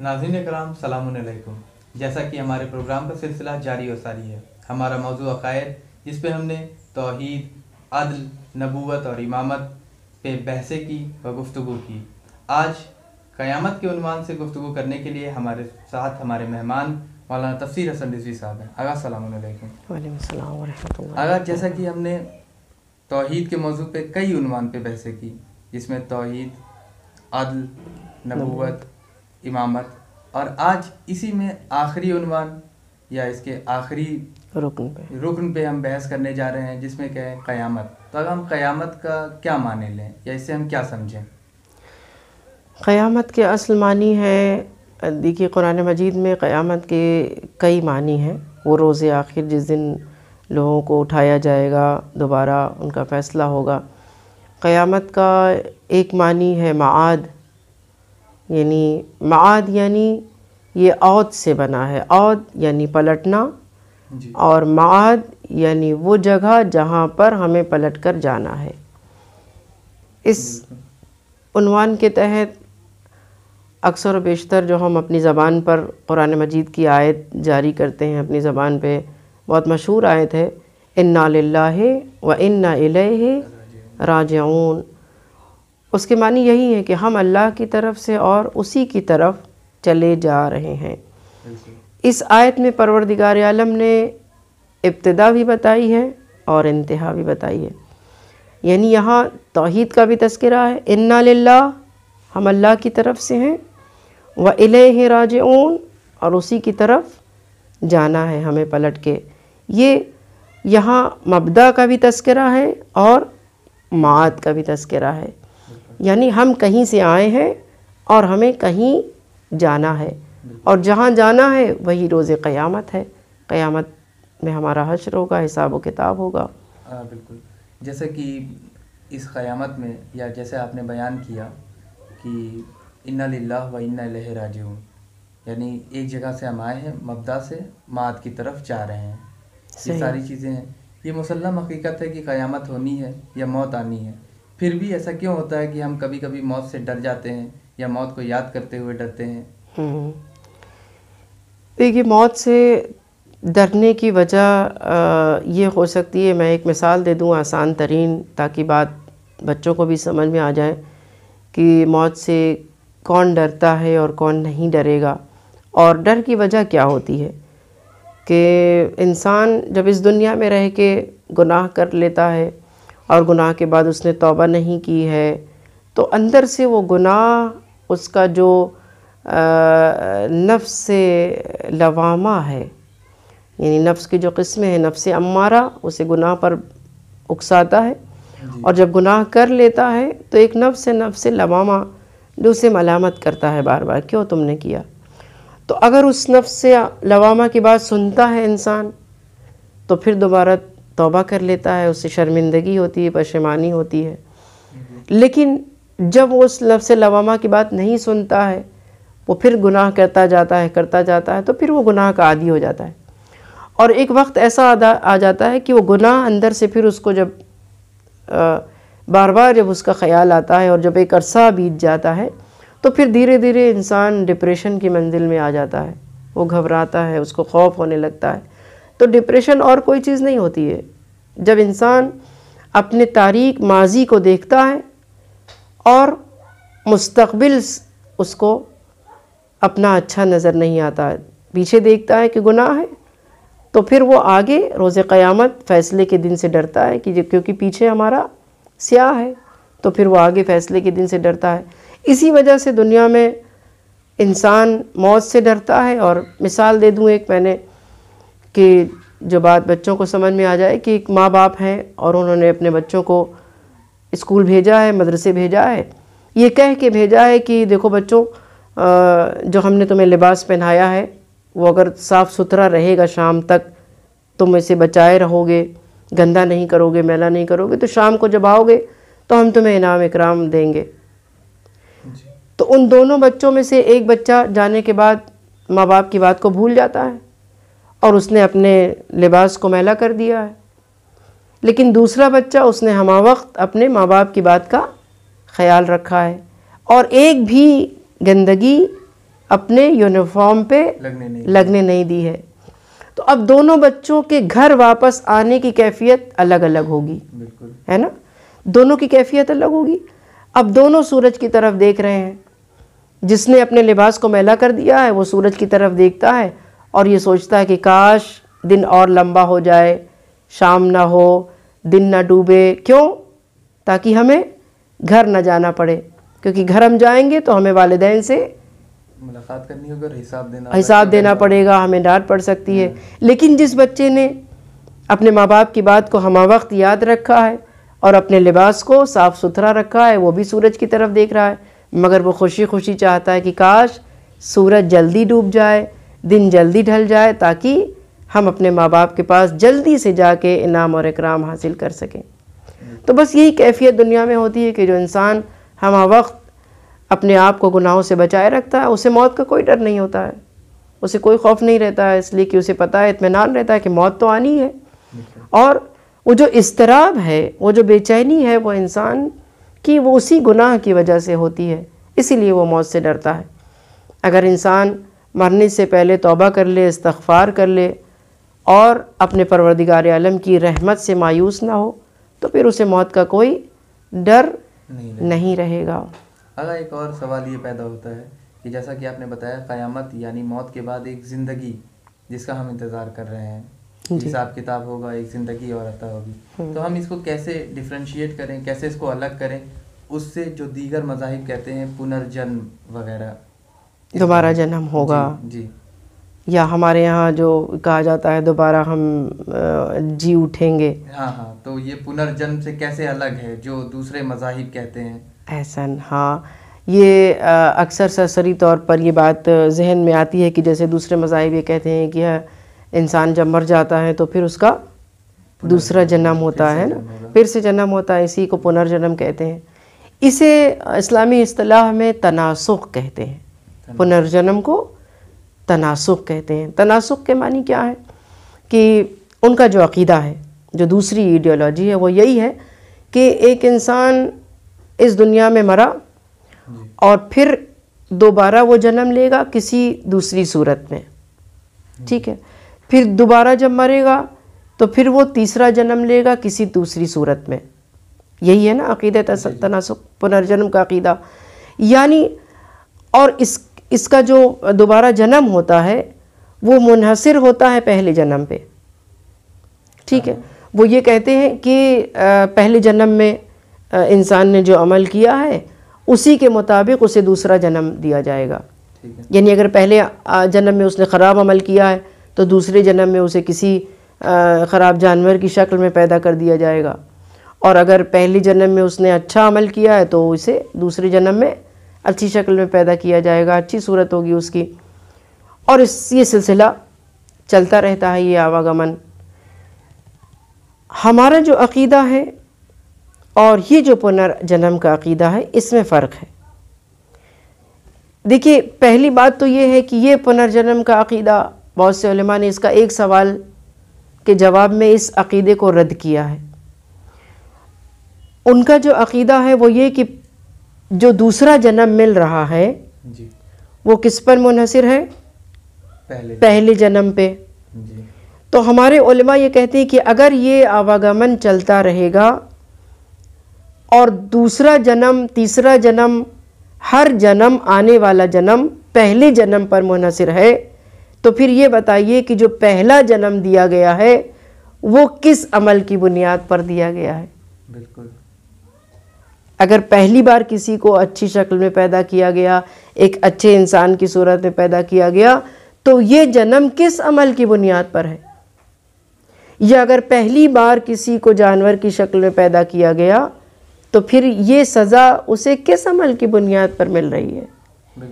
नाजिन कराम सलामकुम जैसा कि हमारे प्रोग्राम का सिलसिला जारी और सारी है हमारा मौजू अकायद जिस पर हमने तोहद अदल नबूत और इमामत पे बहसें की व गुफ्तु की आज क़यामत के उनवान से गुफ्तु करने के लिए हमारे साथ हमारे मेहमान मौलाना तफसर हसन रिजवी साहब हैं आगा सलामकुम आगा जैसा कि हमने तोहद के मौजू पर कई उनवान पर बहसें की जिसमें तोहद अदल नबूत इमामत और आज इसी में आखिरी उनवान या इसके आखिरी रुकन पे रुकन पे हम बहस करने जा रहे हैं जिसमें क्या है क़यामत तो अगर हम क़यामत का क्या माने लें या इसे हम क्या समझें क़यामत के असल मानी है देखिए कुरान मजीद में क़यामत के कई मानी हैं वो रोज़े आखिर जिस दिन लोगों को उठाया जाएगा दोबारा उनका फ़ैसला होगा क़यामत का एक मानी है माद यानी माद यानी ये औद से बना है औद यानी पलटना और माद यानी वो जगह जहाँ पर हमें पलट कर जाना है इस उनवान के तहत अक्सर बेशतर जो हम अपनी ज़बान पर कुरान मजीद की आयत जारी करते हैं अपनी ज़बान पे बहुत मशहूर आयत है इन्ना व इन्ना राजऊन उसके मानी यही है कि हम अल्लाह की तरफ से और उसी की तरफ चले जा रहे हैं इस आयत में परवरदिगार आलम ने इब्तदा भी बताई है और इंतहा भी बताई है यानी यहाँ तोहद का भी तस्करा है इन्ना लाला हम अल्लाह की तरफ से हैं व इले राज और उसी की तरफ जाना है हमें पलट के ये यहाँ मबदा का भी तस्करा है और मात का भी तस्करा है यानी हम कहीं से आए हैं और हमें कहीं जाना है और जहाँ जाना है वही रोज़ क़यामत है क़यामत में हमारा हशर होगा हिसाब व किताब होगा आ, हाँ, बिल्कुल जैसे कि इस क़यामत में या जैसे आपने बयान किया कि इन्ना लिल्लाह व इन्ना इलैहि राजिऊन यानी एक जगह से हम आए हैं मबदा से माद की तरफ जा रहे हैं ये सारी चीज़ें हैं ये मुसलम हकीकत है कि क़यामत होनी है या मौत आनी है फिर भी ऐसा क्यों होता है कि हम कभी कभी मौत से डर जाते हैं या मौत को याद करते हुए डरते हैं हम्म। देखिए मौत से डरने की वजह ये हो सकती है मैं एक मिसाल दे दूँ आसान तरीन ताकि बात बच्चों को भी समझ में आ जाए कि मौत से कौन डरता है और कौन नहीं डरेगा और डर की वजह क्या होती है कि इंसान जब इस दुनिया में रह के गुनाह कर लेता है और गुनाह के बाद उसने तौबा नहीं की है तो अंदर से वो गुनाह उसका जो नफ्स से लवामा है यानी नफ्स की जो किस्में हैं नफ्स अम्मारा उसे गुनाह पर उकसाता है और जब गुनाह कर लेता है तो एक नफ्स नफ्स लवामा जो उसे मलामत करता है बार बार क्यों तुमने किया तो अगर उस नफ्स लवामा की बात सुनता है इंसान तो फिर दोबारा तौबा कर लेता है उससे शर्मिंदगी होती है पशेमानी होती है हम्म। लेकिन जब वो उस लफ्स लवामा की बात नहीं सुनता है वो फिर गुनाह करता जाता है करता जाता है तो फिर वो गुनाह का आदि हो जाता है और एक वक्त ऐसा आ जाता है कि वो गुनाह अंदर से फिर उसको जब आ, बार बार जब उसका ख्याल आता है और जब एक अरसा बीत जाता है तो फिर धीरे धीरे इंसान डिप्रेशन की मंजिल में आ जाता है वो घबराता है उसको खौफ होने लगता है तो डिप्रेशन और कोई चीज़ नहीं होती है जब इंसान अपने तारीख माजी को देखता है और मुस्तबिल उसको अपना अच्छा नज़र नहीं आता है पीछे देखता है कि गुनाह है तो फिर वो आगे रोज़ क़यामत फ़ैसले के दिन से डरता है कि क्योंकि पीछे हमारा स्याह है तो फिर वो आगे फ़ैसले के दिन से डरता है इसी वजह से दुनिया में इंसान मौत से डरता है और मिसाल दे दूँ एक मैंने कि जो बात बच्चों को समझ में आ जाए कि एक माँ बाप हैं और उन्होंने अपने बच्चों को स्कूल भेजा है मदरसे भेजा है ये कह के भेजा है कि देखो बच्चों जो हमने तुम्हें लिबास पहनाया है वो अगर साफ़ सुथरा रहेगा शाम तक तुम इसे बचाए रहोगे गंदा नहीं करोगे मैला नहीं करोगे तो शाम को जब आओगे तो हम तुम्हें इनाम इकराम देंगे तो उन दोनों बच्चों में से एक बच्चा जाने के बाद माँ बाप की बात को भूल जाता है और उसने अपने लिबास को मैला कर दिया है लेकिन दूसरा बच्चा उसने हमा वक्त अपने माँ बाप की बात का ख्याल रखा है और एक भी गंदगी अपने यूनिफॉर्म पे लगने नहीं, लगने नहीं दी है तो अब दोनों बच्चों के घर वापस आने की कैफियत अलग अलग होगी है ना दोनों की कैफियत अलग होगी अब दोनों सूरज की तरफ देख रहे हैं जिसने अपने लिबास को मैला कर दिया है वो सूरज की तरफ देखता है और ये सोचता है कि काश दिन और लंबा हो जाए शाम ना हो दिन ना डूबे क्यों ताकि हमें घर ना जाना पड़े क्योंकि घर हम जाएंगे तो हमें वालदेन से मुलाकात करनी होगी और हिसाब देना हिसाब देना पड़ेगा हमें डांट पड़ सकती है हम्म। लेकिन जिस बच्चे ने अपने माँ बाप की बात को हमा वक्त याद रखा है और अपने लिबास को साफ़ सुथरा रखा है वो भी सूरज की तरफ देख रहा है मगर वो खुशी खुशी चाहता है कि काश सूरज जल्दी डूब जाए दिन जल्दी ढल जाए ताकि हम अपने माँ बाप के पास जल्दी से जाके इनाम और इकराम हासिल कर सकें तो बस यही कैफियत दुनिया में होती है कि जो इंसान हम वक्त अपने आप को गुनाहों से बचाए रखता है उसे मौत का कोई डर नहीं होता है उसे कोई खौफ नहीं रहता है इसलिए कि उसे पता है इतमान रहता है कि मौत तो आनी है और वो जो इसतराब है वो जो बेचैनी है वो इंसान की वो उसी गुनाह की वजह से होती है इसीलिए वो मौत से डरता है अगर इंसान मरने से पहले तोबा कर ले इस्तफ़ार कर ले और अपने परवरदिगार आलम की रहमत से मायूस ना हो तो फिर उसे मौत का कोई डर नहीं, नहीं रहेगा अगर एक और सवाल ये पैदा होता है कि जैसा कि आपने बताया क़यामत यानी मौत के बाद एक ज़िंदगी जिसका हम इंतज़ार कर रहे हैं हिसाब किताब होगा एक ज़िंदगी और अतः होगी हम्म। तो हम इसको कैसे डिफ्रेंशिएट करें कैसे इसको अलग करें उससे जो दीगर मज़ाहब कहते हैं पुनर्जन्म वगैरह दोबारा हाँ। जन्म होगा जी, जी। या हमारे यहाँ जो कहा जाता है दोबारा हम जी उठेंगे हाँ हाँ तो ये पुनर्जन्म से कैसे अलग है जो दूसरे मजाहिब कहते हैं एहसन हाँ ये अक्सर सरसरी तौर पर ये बात जहन में आती है कि जैसे दूसरे मजाहिब ये कहते हैं कि इंसान जब मर जाता है तो फिर उसका दूसरा जन्म होता है ना फिर से जन्म होता है इसी को पुनर्जन्म कहते हैं इसे इस्लामी असलाह में तनासुख कहते हैं पुनर्जन्म को तनासुब कहते हैं तनासुब के मानी क्या है कि उनका जो अकीदा है जो दूसरी आइडियोलॉजी है वो यही है कि एक इंसान इस दुनिया में मरा और फिर दोबारा वो जन्म लेगा किसी दूसरी सूरत में ठीक है फिर दोबारा जब मरेगा तो फिर वो तीसरा जन्म लेगा किसी दूसरी सूरत में यही है ना अकीद तनासुब पुनर्जन्म का अकीदा यानी और इस इसका जो दोबारा जन्म होता है वो मुनहसर होता है पहले जन्म पे ठीक है हाँ। वो ये कहते हैं कि पहले जन्म में इंसान ने जो अमल किया है उसी के मुताबिक उसे दूसरा जन्म दिया जाएगा यानी अगर पहले जन्म में उसने ख़राब अमल किया है तो दूसरे जन्म में उसे किसी ख़राब जानवर की शक्ल में पैदा कर दिया जाएगा और अगर पहले जन्म में उसने अच्छा अमल किया है तो उसे दूसरे जन्म में अच्छी शक्ल में पैदा किया जाएगा अच्छी सूरत होगी उसकी और इस ये सिलसिला चलता रहता है ये आवागमन हमारा जो अकीदा है और ये जो पुनर्जन्म का अकीदा है इसमें फ़र्क है देखिए पहली बात तो ये है कि ये पुनर्जन्म का अकीदा बहुत से उलमा ने इसका एक सवाल के जवाब में इस अकीदे को रद्द किया है उनका जो अकीदा है वो ये कि जो दूसरा जन्म मिल रहा है जी। वो किस पर मुनहसर है पहले, पहले जन्म पे जी। तो हमारे उलमा ये कहते हैं कि अगर ये आवागमन चलता रहेगा और दूसरा जन्म तीसरा जन्म हर जन्म आने वाला जन्म पहले जन्म पर मुनहसर है तो फिर ये बताइए कि जो पहला जन्म दिया गया है वो किस अमल की बुनियाद पर दिया गया है बिल्कुल अगर पहली बार किसी को अच्छी शक्ल में पैदा किया गया एक अच्छे इंसान की सूरत में पैदा किया गया तो ये जन्म किस अमल की बुनियाद पर है या अगर पहली बार किसी को जानवर की शक्ल में पैदा किया गया तो फिर ये सज़ा उसे किस अमल की बुनियाद पर मिल रही है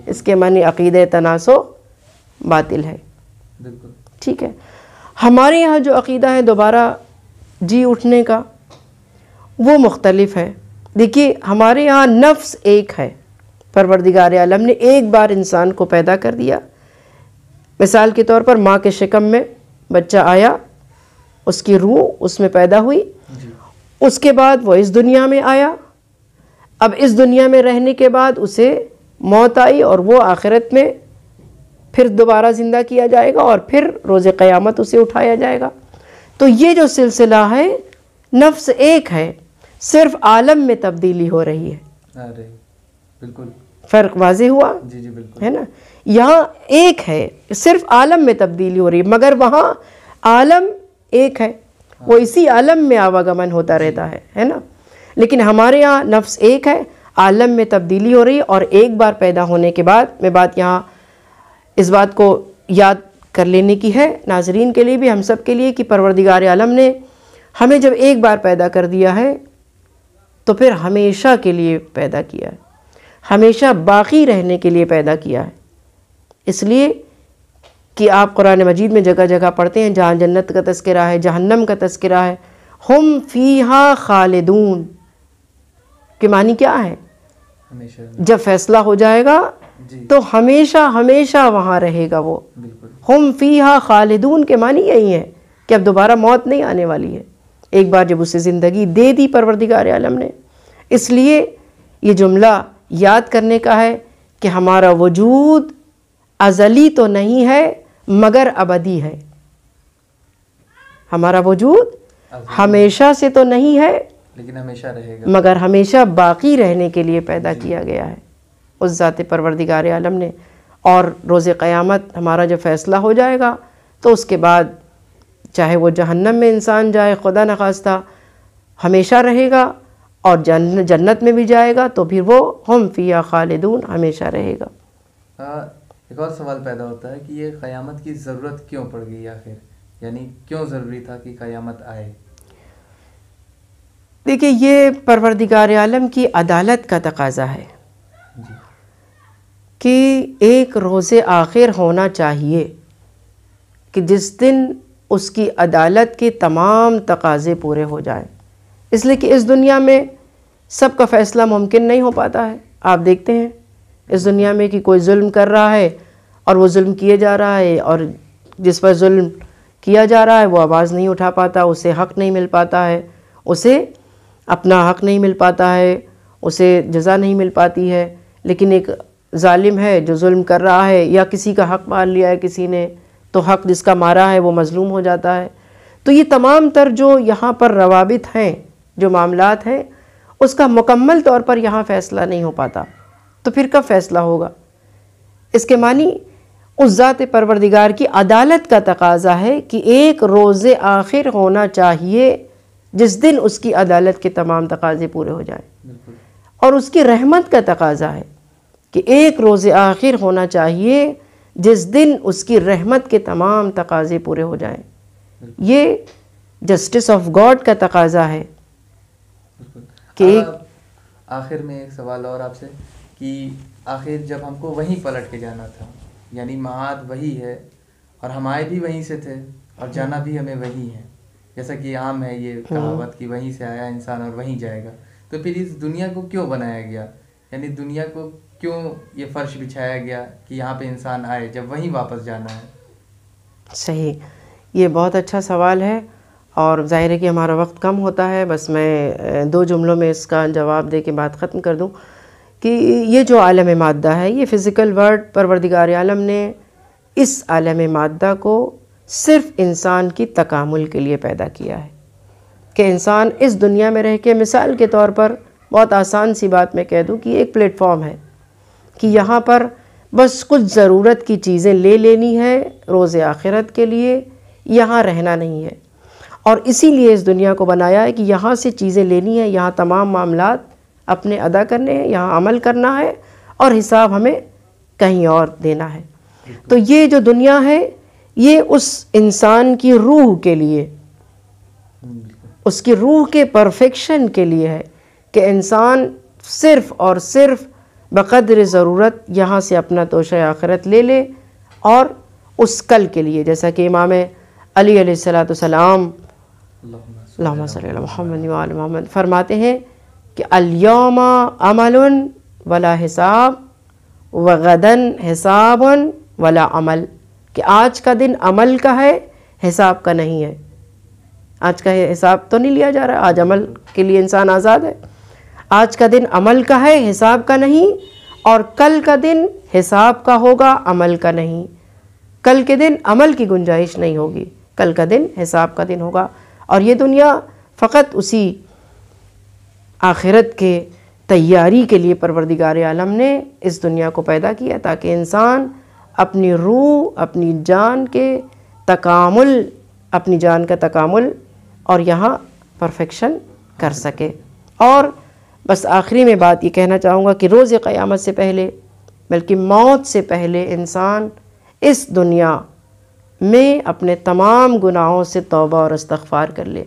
इसके मानी अकीद तनासो बातिल है ठीक है हमारे यहाँ जो अकीदा है दोबारा जी उठने का वो मुख्तलफ़ है देखिए हमारे यहाँ नफ्स एक है परवरदिगार आलम ने एक बार इंसान को पैदा कर दिया मिसाल के तौर पर माँ के शिकम में बच्चा आया उसकी रूह उसमें पैदा हुई उसके बाद वो इस दुनिया में आया अब इस दुनिया में रहने के बाद उसे मौत आई और वो आखिरत में फिर दोबारा ज़िंदा किया जाएगा और फिर रोज़ क़यामत उसे उठाया जाएगा तो ये जो सिलसिला है नफ्स एक है सिर्फ आलम में तब्दीली हो रही है बिल्कुल फ़र्क वाज हुआ जी जी बिल्कुल है ना यहाँ एक है सिर्फ आलम में तब्दीली हो रही है मगर वहाँ आलम एक है हाँ। वो इसी आलम में आवागमन होता रहता है है ना लेकिन हमारे यहाँ नफ्स एक है आलम में तब्दीली हो रही है और एक बार पैदा होने के बाद मैं बात यहाँ इस बात को याद कर लेने की है नाजरीन के लिए भी हम सब के लिए कि परवरदिगार आलम ने हमें जब एक बार पैदा कर दिया है तो फिर हमेशा के लिए पैदा किया है हमेशा बाकी रहने के लिए पैदा किया है इसलिए कि आप कुरान मजीद में जगह जगह पढ़ते हैं जहाँ जन्नत का तस्करा है जहन्नम का तस्करा है हम फ़ीहा खालिदून के मानी क्या है जब फैसला हो जाएगा तो हमेशा हमेशा वहाँ रहेगा वो हम फ़ीहा खालिदून के मानी यही है कि अब दोबारा मौत नहीं आने वाली है एक बार जब उसे ज़िंदगी दे दी परवरदिगार आलम ने इसलिए ये जुमला याद करने का है कि हमारा वजूद अजली तो नहीं है मगर अबदी है हमारा वजूद हमेशा से तो नहीं है लेकिन हमेशा रहेगा मगर हमेशा बाकी रहने के लिए पैदा किया गया है उस ज़ात परवरदिगार आलम ने और रोज़ क़यामत हमारा जब फ़ैसला हो जाएगा तो उसके बाद चाहे वो जहन्नम में इंसान जाए खुदा न खास्ता हमेशा रहेगा और जन्न, जन्नत में भी जाएगा तो फिर वो हम फ़िया खालिदून हमेशा रहेगा आ, एक और सवाल पैदा होता है कि ये क़यामत की ज़रूरत क्यों पड़ गई आखिर यानी क्यों ज़रूरी था कि क़यामत आए देखिए ये परवरदिगार आलम की अदालत का तकाजा है कि एक रोज़े आखिर होना चाहिए कि जिस दिन उसकी अदालत के तमाम तकाजे पूरे हो जाएं इसलिए कि इस दुनिया में सबका फ़ैसला मुमकिन नहीं हो पाता है आप देखते हैं इस दुनिया में कि कोई जुल्म कर रहा है और वो जुल्म किए जा रहा है और जिस पर जुल्म किया जा रहा है वो आवाज़ नहीं उठा पाता उसे हक़ नहीं मिल पाता है उसे अपना हक़ नहीं मिल पाता है उसे जजा नहीं मिल पाती है लेकिन एक ालिम है जो जुल्म कर रहा है या किसी का हक़ मार लिया है किसी ने तो हक जिसका मारा है वो मज़लूम हो जाता है तो ये तमाम तर जो यहाँ पर रवाबित हैं जो मामला हैं उसका मुकम्मल तौर पर यहाँ फ़ैसला नहीं हो पाता तो फिर कब फ़ैसला होगा इसके मानी उस ज़ात परवरदिगार की अदालत का तकाजा है कि एक रोज़ आखिर होना चाहिए जिस दिन उसकी अदालत के तमाम तकाजे पूरे हो जाएं और उसकी रहमत का तकाजा है कि एक रोज़ आखिर होना चाहिए जिस दिन उसकी रहमत के तमाम तकाजे पूरे हो जाएं ये जस्टिस ऑफ गॉड का तकाजा है कि आखिर में एक सवाल और आपसे कि आखिर जब हमको वहीं पलट के जाना था यानी महाद वही है और हम आए भी वहीं से थे और हम्म। जाना भी हमें वहीं है जैसा कि आम है ये हम्म। कहावत कि वहीं से आया इंसान और वहीं जाएगा तो फिर इस दुनिया को क्यों बनाया गया यानी दुनिया को क्यों ये फर्श बिछाया गया कि यहाँ पे इंसान आए जब वहीं वापस जाना है सही ये बहुत अच्छा सवाल है और ज़ाहिर है कि हमारा वक्त कम होता है बस मैं दो जुमलों में इसका जवाब दे के बात ख़त्म कर दूँ कि ये जो आलम मादा है ये फ़िज़िकल वर्ड परवरदिगार आलम ने इस आलम मादा को सिर्फ इंसान की तकामुल के लिए पैदा किया है कि इंसान इस दुनिया में रह के मिसाल के तौर पर बहुत आसान सी बात मैं कह दूँ कि एक प्लेटफॉर्म है कि यहाँ पर बस कुछ ज़रूरत की चीज़ें ले लेनी है रोज़ आखिरत के लिए यहाँ रहना नहीं है और इसीलिए इस दुनिया को बनाया है कि यहाँ से चीज़ें लेनी है यहाँ तमाम मामला अपने अदा करने हैं यहाँ अमल करना है और हिसाब हमें कहीं और देना है तो ये जो दुनिया है ये उस इंसान की रूह के लिए उसकी रूह के परफेक्शन के लिए है कि इंसान सिर्फ़ और सिर्फ़ बक़दर ज़रूरत यहाँ से अपना तोश आखरत ले ले और उस कल के लिए जैसा कि इमाम अली सलाम मोहम्मद फरमाते हैं कि अलयोमा अमल वला हिसाब व गदन हिसाब वला अमल कि आज का दिन अमल का है हिसाब का नहीं है आज का हिसाब तो नहीं लिया जा रहा आज अमल के लिए इंसान आज़ाद है आज का दिन अमल का है हिसाब का नहीं और कल का दिन हिसाब का होगा अमल का नहीं कल के दिन अमल की गुंजाइश नहीं होगी कल का दिन हिसाब का दिन होगा और ये दुनिया फ़कत उसी आखिरत के तैयारी के लिए परवरदिगार आलम ने इस दुनिया को पैदा किया ताकि इंसान अपनी रूह अपनी जान के तकामुल अपनी जान का तकामुल और यहाँ परफेक्शन कर सके और बस आखिरी में बात ये कहना चाहूँगा कि रोज़ क़यामत से पहले बल्कि मौत से पहले इंसान इस दुनिया में अपने तमाम गुनाहों से तौबा और इस्तफ़ार कर ले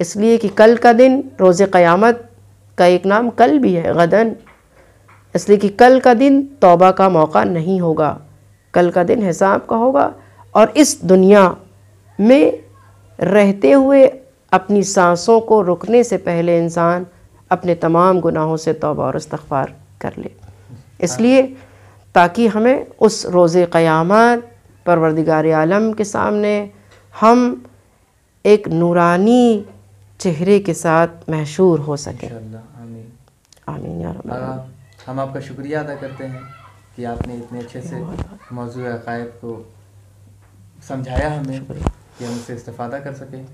इसलिए कि कल का दिन रोज़ क़यामत का एक नाम कल भी है गदन इसलिए कि कल का दिन तौबा का मौका नहीं होगा कल का दिन हिसाब का होगा और इस दुनिया में रहते हुए अपनी सांसों को रुकने से पहले इंसान अपने तमाम गुनाहों से तोबा और इस्तफ़ार कर ले इसलिए ताकि हमें उस रोज़ क़यामत परवरदिगार आलम के सामने हम एक नूरानी चेहरे के साथ मशहूर हो सके आमीन यार हम आपका शुक्रिया अदा करते हैं कि आपने इतने अच्छे से मौजूद अकायद को समझाया हमें कि हम उससे इस्ता कर सकें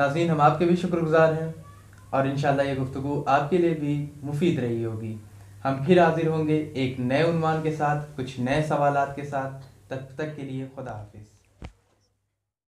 नाजीन हम आपके भी शुक्रगुजार हैं और इन ये गुफ्तु आपके लिए भी मुफीद रही होगी हम फिर हाजिर होंगे एक नए उनवान के साथ कुछ नए सवाल के साथ तब तक, तक के लिए खुदा हाफिज़